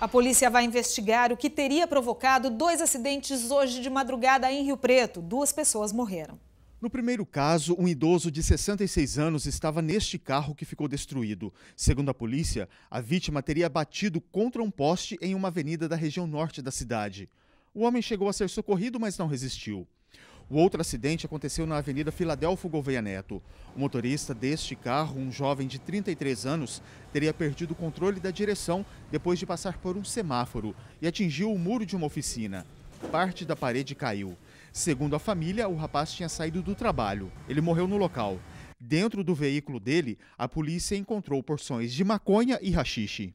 A polícia vai investigar o que teria provocado dois acidentes hoje de madrugada em Rio Preto. Duas pessoas morreram. No primeiro caso, um idoso de 66 anos estava neste carro que ficou destruído. Segundo a polícia, a vítima teria batido contra um poste em uma avenida da região norte da cidade. O homem chegou a ser socorrido, mas não resistiu. O outro acidente aconteceu na Avenida Filadelfo Gouveia Neto. O motorista deste carro, um jovem de 33 anos, teria perdido o controle da direção depois de passar por um semáforo e atingiu o muro de uma oficina. Parte da parede caiu. Segundo a família, o rapaz tinha saído do trabalho. Ele morreu no local. Dentro do veículo dele, a polícia encontrou porções de maconha e rachixe.